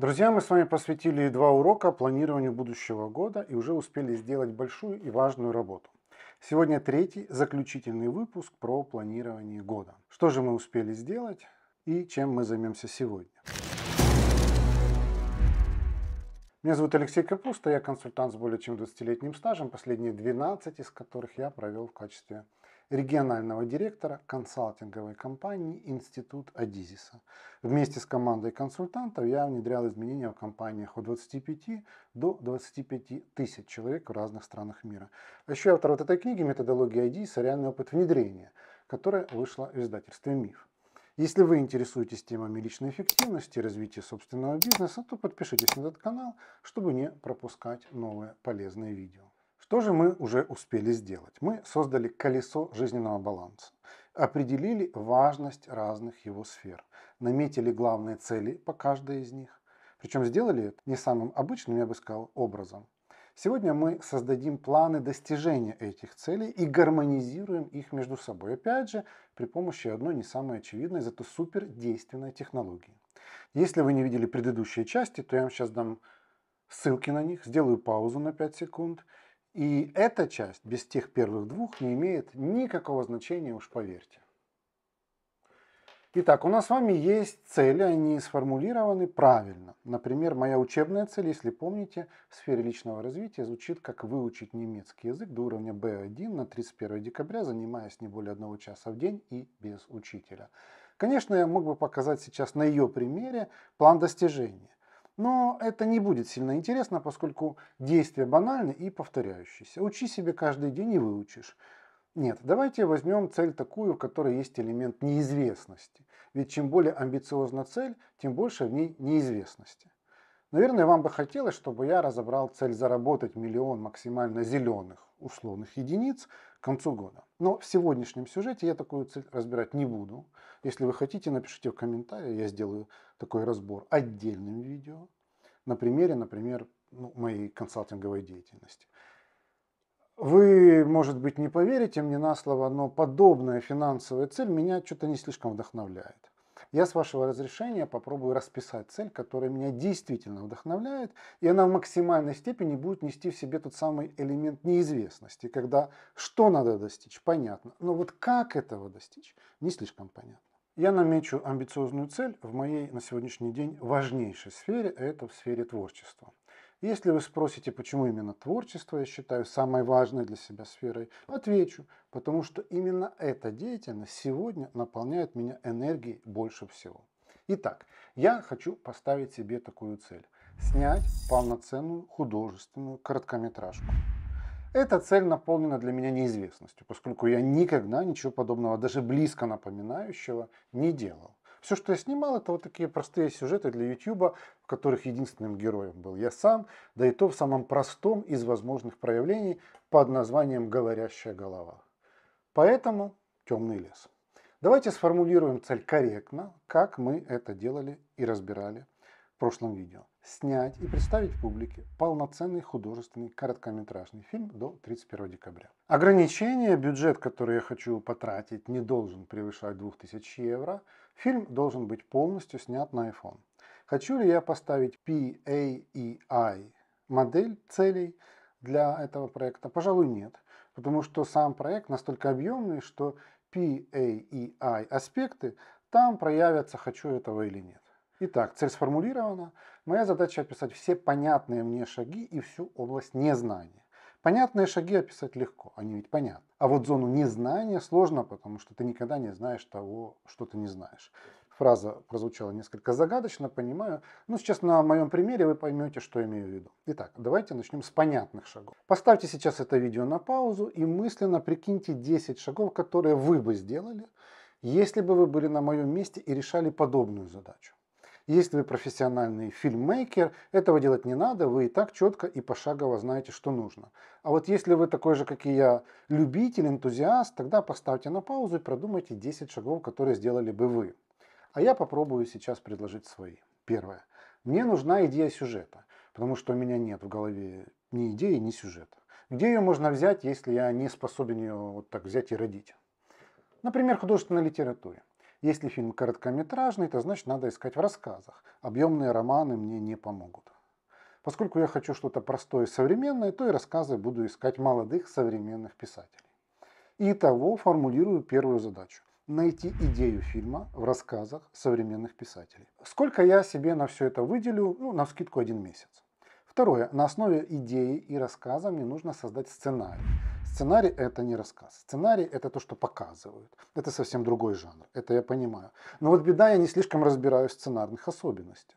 Друзья, мы с вами посвятили два урока планированию будущего года и уже успели сделать большую и важную работу. Сегодня третий, заключительный выпуск про планирование года. Что же мы успели сделать и чем мы займемся сегодня? Меня зовут Алексей Капуста, я консультант с более чем 20-летним стажем, последние 12 из которых я провел в качестве регионального директора консалтинговой компании «Институт Адизиса». Вместе с командой консультантов я внедрял изменения в компаниях от 25 до 25 тысяч человек в разных странах мира. А еще автор вот этой книги «Методология Адизиса. Реальный опыт внедрения», которая вышла в издательстве «Миф». Если вы интересуетесь темами личной эффективности развития собственного бизнеса, то подпишитесь на этот канал, чтобы не пропускать новые полезные видео. Что же мы уже успели сделать? Мы создали колесо жизненного баланса, определили важность разных его сфер, наметили главные цели по каждой из них, причем сделали это не самым обычным, я бы сказал, образом. Сегодня мы создадим планы достижения этих целей и гармонизируем их между собой. Опять же, при помощи одной не самой очевидной, зато супердейственной технологии. Если вы не видели предыдущие части, то я вам сейчас дам ссылки на них, сделаю паузу на 5 секунд – и эта часть без тех первых двух не имеет никакого значения, уж поверьте. Итак, у нас с вами есть цели, они сформулированы правильно. Например, моя учебная цель, если помните, в сфере личного развития звучит как выучить немецкий язык до уровня B1 на 31 декабря, занимаясь не более одного часа в день и без учителя. Конечно, я мог бы показать сейчас на ее примере план достижения. Но это не будет сильно интересно, поскольку действия банальны и повторяющиеся. Учи себе каждый день и выучишь. Нет, давайте возьмем цель такую, в которой есть элемент неизвестности. Ведь чем более амбициозна цель, тем больше в ней неизвестности. Наверное, вам бы хотелось, чтобы я разобрал цель заработать миллион максимально зеленых условных единиц к концу года. Но в сегодняшнем сюжете я такую цель разбирать не буду. Если вы хотите, напишите в комментарии, я сделаю такой разбор отдельным видео на примере, например, ну, моей консалтинговой деятельности. Вы, может быть, не поверите мне на слово, но подобная финансовая цель меня что-то не слишком вдохновляет. Я, с вашего разрешения, попробую расписать цель, которая меня действительно вдохновляет, и она в максимальной степени будет нести в себе тот самый элемент неизвестности, когда что надо достичь, понятно, но вот как этого достичь, не слишком понятно. Я намечу амбициозную цель в моей на сегодняшний день важнейшей сфере, а это в сфере творчества. Если вы спросите, почему именно творчество я считаю самой важной для себя сферой, отвечу, потому что именно эта деятельность сегодня наполняет меня энергией больше всего. Итак, я хочу поставить себе такую цель – снять полноценную художественную короткометражку. Эта цель наполнена для меня неизвестностью, поскольку я никогда ничего подобного, даже близко напоминающего, не делал. Все, что я снимал, это вот такие простые сюжеты для YouTube, которых единственным героем был я сам, да и то в самом простом из возможных проявлений под названием «говорящая голова». Поэтому «Темный лес». Давайте сформулируем цель корректно, как мы это делали и разбирали в прошлом видео. Снять и представить публике полноценный художественный короткометражный фильм до 31 декабря. Ограничение, бюджет, который я хочу потратить, не должен превышать 2000 евро. Фильм должен быть полностью снят на iPhone. Хочу ли я поставить P, A и I модель целей для этого проекта? Пожалуй, нет, потому что сам проект настолько объемный, что P, A и I аспекты там проявятся, хочу этого или нет. Итак, цель сформулирована. Моя задача описать все понятные мне шаги и всю область незнания. Понятные шаги описать легко, они ведь понятны. А вот зону незнания сложно, потому что ты никогда не знаешь того, что ты не знаешь фраза прозвучала несколько загадочно, понимаю. Но ну, сейчас на моем примере вы поймете, что имею в виду. Итак, давайте начнем с понятных шагов. Поставьте сейчас это видео на паузу и мысленно прикиньте 10 шагов, которые вы бы сделали, если бы вы были на моем месте и решали подобную задачу. Если вы профессиональный фильммейкер, этого делать не надо, вы и так четко и пошагово знаете, что нужно. А вот если вы такой же, как и я, любитель, энтузиаст, тогда поставьте на паузу и продумайте 10 шагов, которые сделали бы вы. А я попробую сейчас предложить свои. Первое. Мне нужна идея сюжета, потому что у меня нет в голове ни идеи, ни сюжета. Где ее можно взять, если я не способен ее вот так взять и родить? Например, художественной литературе. Если фильм короткометражный, то значит надо искать в рассказах. Объемные романы мне не помогут. Поскольку я хочу что-то простое и современное, то и рассказы буду искать молодых современных писателей. Итого формулирую первую задачу найти идею фильма в рассказах современных писателей. Сколько я себе на все это выделю? Ну, на скидку один месяц. Второе. На основе идеи и рассказа мне нужно создать сценарий. Сценарий – это не рассказ. Сценарий – это то, что показывают. Это совсем другой жанр, это я понимаю. Но вот беда, я не слишком разбираюсь в сценарных особенностях.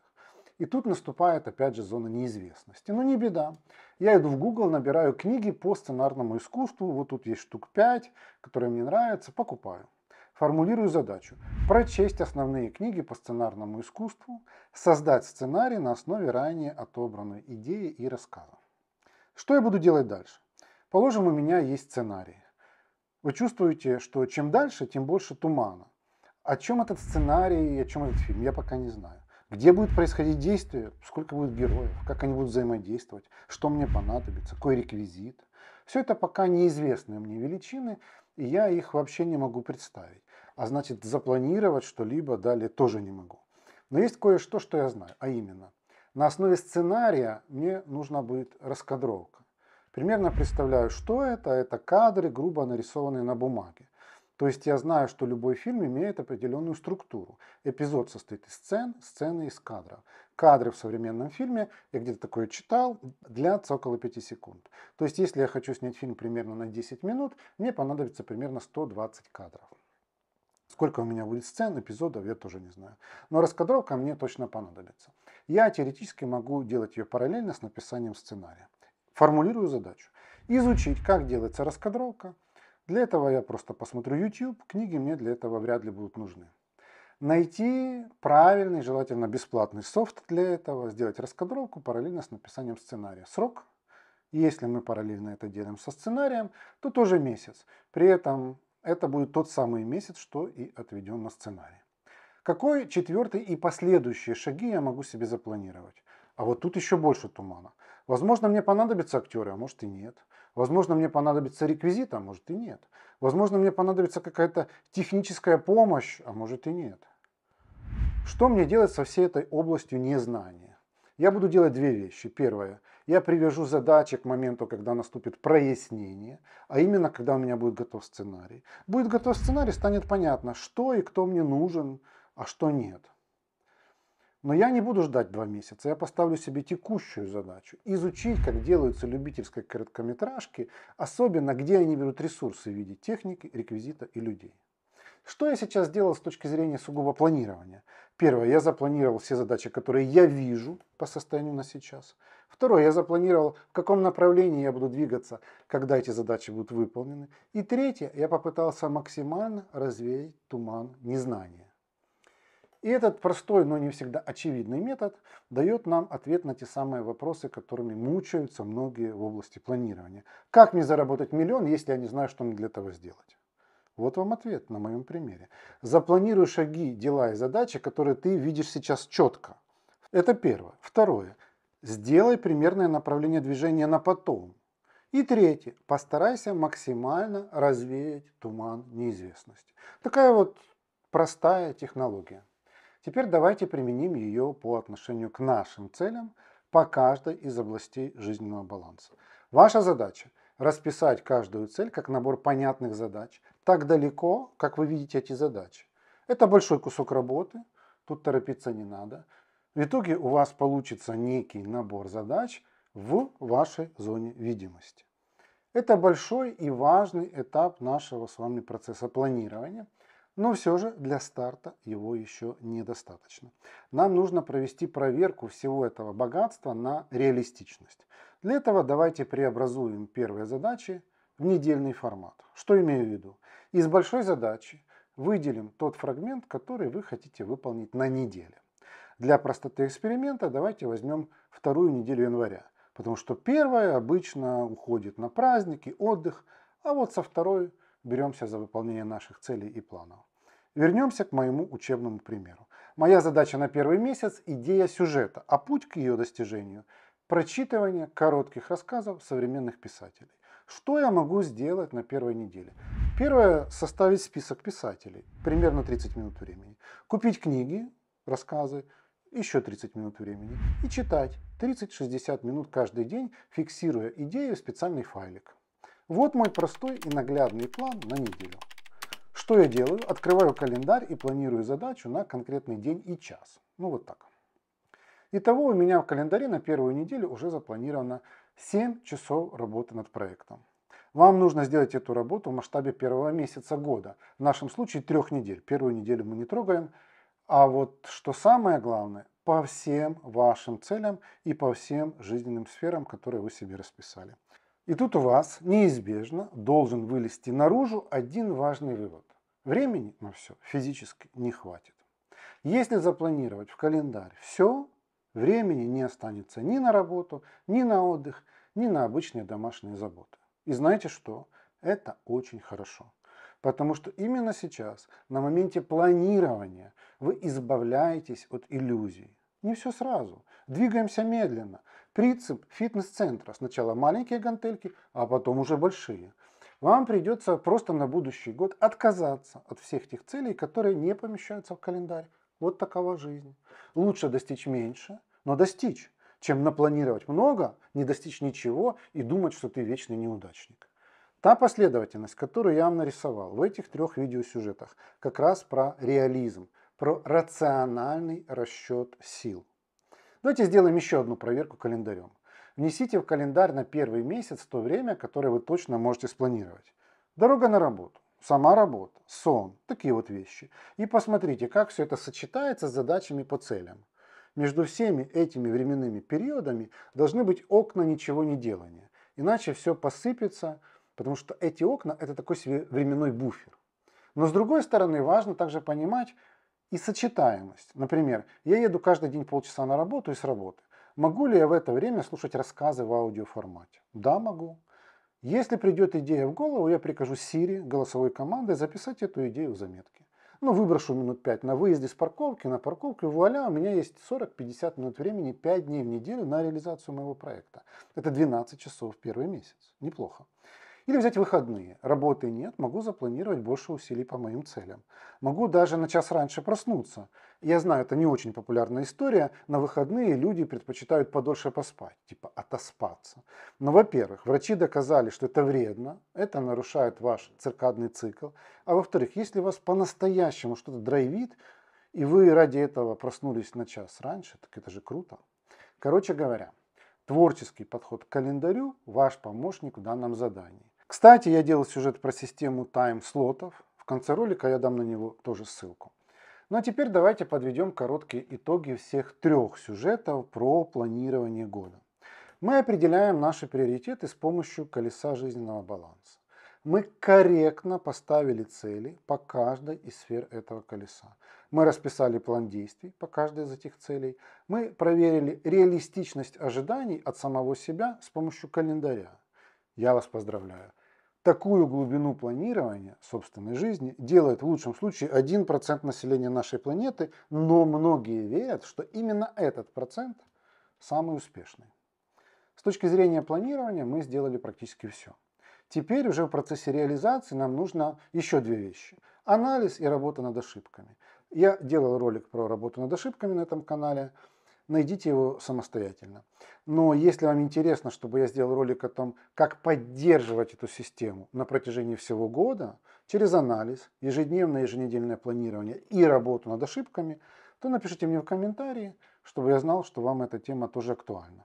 И тут наступает, опять же, зона неизвестности. Но ну, не беда. Я иду в Google, набираю книги по сценарному искусству. Вот тут есть штук 5, которые мне нравятся, покупаю. Формулирую задачу. Прочесть основные книги по сценарному искусству, создать сценарий на основе ранее отобранной идеи и рассказа. Что я буду делать дальше? Положим, у меня есть сценарий. Вы чувствуете, что чем дальше, тем больше тумана. О чем этот сценарий, о чем этот фильм, я пока не знаю. Где будет происходить действие, сколько будет героев, как они будут взаимодействовать, что мне понадобится, какой реквизит. Все это пока неизвестные мне величины, и я их вообще не могу представить а значит запланировать что-либо далее тоже не могу. Но есть кое-что, что я знаю, а именно, на основе сценария мне нужна будет раскадровка. Примерно представляю, что это. Это кадры, грубо нарисованные на бумаге. То есть я знаю, что любой фильм имеет определенную структуру. Эпизод состоит из сцен, сцены из кадров. Кадры в современном фильме, я где-то такое читал, длятся около 5 секунд. То есть если я хочу снять фильм примерно на 10 минут, мне понадобится примерно 120 кадров. Сколько у меня будет сцен, эпизодов, я тоже не знаю. Но раскадровка мне точно понадобится. Я теоретически могу делать ее параллельно с написанием сценария. Формулирую задачу. Изучить, как делается раскадровка. Для этого я просто посмотрю YouTube, книги мне для этого вряд ли будут нужны. Найти правильный, желательно бесплатный софт для этого, сделать раскадровку параллельно с написанием сценария. Срок если мы параллельно это делаем со сценарием, то тоже месяц. При этом это будет тот самый месяц, что и отведен на сценарий. Какой четвертый и последующие шаги я могу себе запланировать? А вот тут еще больше тумана. Возможно, мне понадобятся актеры, а может и нет. Возможно, мне понадобится реквизит, а может и нет. Возможно, мне понадобится какая-то техническая помощь, а может и нет. Что мне делать со всей этой областью незнания? Я буду делать две вещи. Первое – я привяжу задачи к моменту, когда наступит прояснение, а именно, когда у меня будет готов сценарий. Будет готов сценарий, станет понятно, что и кто мне нужен, а что нет. Но я не буду ждать два месяца, я поставлю себе текущую задачу. Изучить, как делаются любительские короткометражки, особенно где они берут ресурсы в виде техники, реквизита и людей. Что я сейчас сделал с точки зрения сугубо планирования? Первое, я запланировал все задачи, которые я вижу по состоянию на сейчас – Второе, я запланировал, в каком направлении я буду двигаться, когда эти задачи будут выполнены. И третье, я попытался максимально развеять туман незнания. И этот простой, но не всегда очевидный метод дает нам ответ на те самые вопросы, которыми мучаются многие в области планирования. Как мне заработать миллион, если я не знаю, что мне для этого сделать? Вот вам ответ на моем примере. Запланируй шаги, дела и задачи, которые ты видишь сейчас четко. Это первое. Второе. Сделай примерное направление движения на потом. И третье. Постарайся максимально развеять туман неизвестности. Такая вот простая технология. Теперь давайте применим ее по отношению к нашим целям по каждой из областей жизненного баланса. Ваша задача – расписать каждую цель как набор понятных задач, так далеко, как вы видите эти задачи. Это большой кусок работы, тут торопиться не надо – в итоге у вас получится некий набор задач в вашей зоне видимости. Это большой и важный этап нашего с вами процесса планирования, но все же для старта его еще недостаточно. Нам нужно провести проверку всего этого богатства на реалистичность. Для этого давайте преобразуем первые задачи в недельный формат. Что имею в виду? Из большой задачи выделим тот фрагмент, который вы хотите выполнить на неделе. Для простоты эксперимента давайте возьмем вторую неделю января, потому что первая обычно уходит на праздники, отдых, а вот со второй беремся за выполнение наших целей и планов. Вернемся к моему учебному примеру. Моя задача на первый месяц – идея сюжета, а путь к ее достижению – прочитывание коротких рассказов современных писателей. Что я могу сделать на первой неделе? Первое – составить список писателей, примерно 30 минут времени. Купить книги, рассказы, еще 30 минут времени и читать 30-60 минут каждый день, фиксируя идею в специальный файлик. Вот мой простой и наглядный план на неделю. Что я делаю? Открываю календарь и планирую задачу на конкретный день и час. Ну вот так. Итого у меня в календаре на первую неделю уже запланировано 7 часов работы над проектом. Вам нужно сделать эту работу в масштабе первого месяца года. В нашем случае трех недель. Первую неделю мы не трогаем, а вот что самое главное, по всем вашим целям и по всем жизненным сферам, которые вы себе расписали. И тут у вас неизбежно должен вылезти наружу один важный вывод. Времени на все физически не хватит. Если запланировать в календарь все, времени не останется ни на работу, ни на отдых, ни на обычные домашние заботы. И знаете что? Это очень хорошо. Потому что именно сейчас, на моменте планирования, вы избавляетесь от иллюзий. Не все сразу. Двигаемся медленно. Принцип фитнес-центра. Сначала маленькие гантельки, а потом уже большие. Вам придется просто на будущий год отказаться от всех тех целей, которые не помещаются в календарь. Вот такова жизнь. Лучше достичь меньше, но достичь, чем напланировать много, не достичь ничего и думать, что ты вечный неудачник. Та последовательность, которую я вам нарисовал в этих трех видеосюжетах, как раз про реализм, про рациональный расчет сил. Давайте сделаем еще одну проверку календарем. Внесите в календарь на первый месяц то время, которое вы точно можете спланировать. Дорога на работу, сама работа, сон, такие вот вещи. И посмотрите, как все это сочетается с задачами по целям. Между всеми этими временными периодами должны быть окна ничего не делания. Иначе все посыпется, потому что эти окна – это такой себе временной буфер. Но с другой стороны, важно также понимать и сочетаемость. Например, я еду каждый день полчаса на работу и с работы. Могу ли я в это время слушать рассказы в аудиоформате? Да, могу. Если придет идея в голову, я прикажу Siri, голосовой командой, записать эту идею в заметки. Ну, выброшу минут 5 на выезде с парковки, на парковке, вуаля, у меня есть 40-50 минут времени, 5 дней в неделю на реализацию моего проекта. Это 12 часов в первый месяц. Неплохо. Или взять выходные. Работы нет, могу запланировать больше усилий по моим целям. Могу даже на час раньше проснуться. Я знаю, это не очень популярная история. На выходные люди предпочитают подольше поспать, типа отоспаться. Но, во-первых, врачи доказали, что это вредно, это нарушает ваш циркадный цикл. А во-вторых, если вас по-настоящему что-то драйвит, и вы ради этого проснулись на час раньше, так это же круто. Короче говоря, творческий подход к календарю – ваш помощник в данном задании. Кстати, я делал сюжет про систему тайм-слотов. В конце ролика я дам на него тоже ссылку. Ну а теперь давайте подведем короткие итоги всех трех сюжетов про планирование года. Мы определяем наши приоритеты с помощью колеса жизненного баланса. Мы корректно поставили цели по каждой из сфер этого колеса. Мы расписали план действий по каждой из этих целей. Мы проверили реалистичность ожиданий от самого себя с помощью календаря. Я вас поздравляю. Такую глубину планирования собственной жизни делает в лучшем случае 1% населения нашей планеты, но многие верят, что именно этот процент самый успешный. С точки зрения планирования мы сделали практически все. Теперь уже в процессе реализации нам нужно еще две вещи. Анализ и работа над ошибками. Я делал ролик про работу над ошибками на этом канале найдите его самостоятельно. Но если вам интересно, чтобы я сделал ролик о том, как поддерживать эту систему на протяжении всего года, через анализ, ежедневное, еженедельное планирование и работу над ошибками, то напишите мне в комментарии, чтобы я знал, что вам эта тема тоже актуальна.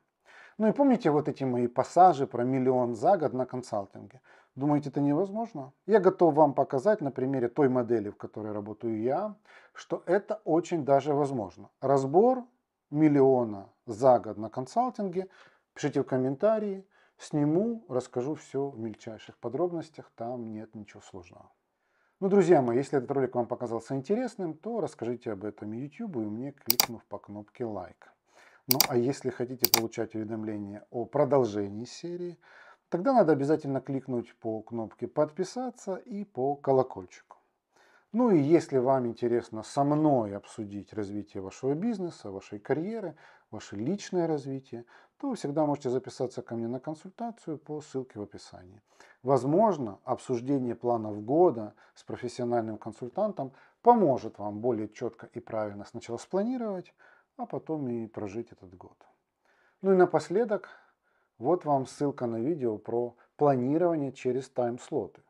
Ну и помните вот эти мои пассажи про миллион за год на консалтинге? Думаете, это невозможно? Я готов вам показать на примере той модели, в которой работаю я, что это очень даже возможно. Разбор миллиона за год на консалтинге. Пишите в комментарии, сниму, расскажу все в мельчайших подробностях, там нет ничего сложного. Ну, друзья мои, если этот ролик вам показался интересным, то расскажите об этом YouTube и мне, кликнув по кнопке лайк. Ну, а если хотите получать уведомления о продолжении серии, тогда надо обязательно кликнуть по кнопке подписаться и по колокольчику. Ну и если вам интересно со мной обсудить развитие вашего бизнеса, вашей карьеры, ваше личное развитие, то вы всегда можете записаться ко мне на консультацию по ссылке в описании. Возможно, обсуждение планов года с профессиональным консультантом поможет вам более четко и правильно сначала спланировать, а потом и прожить этот год. Ну и напоследок, вот вам ссылка на видео про планирование через тайм-слоты.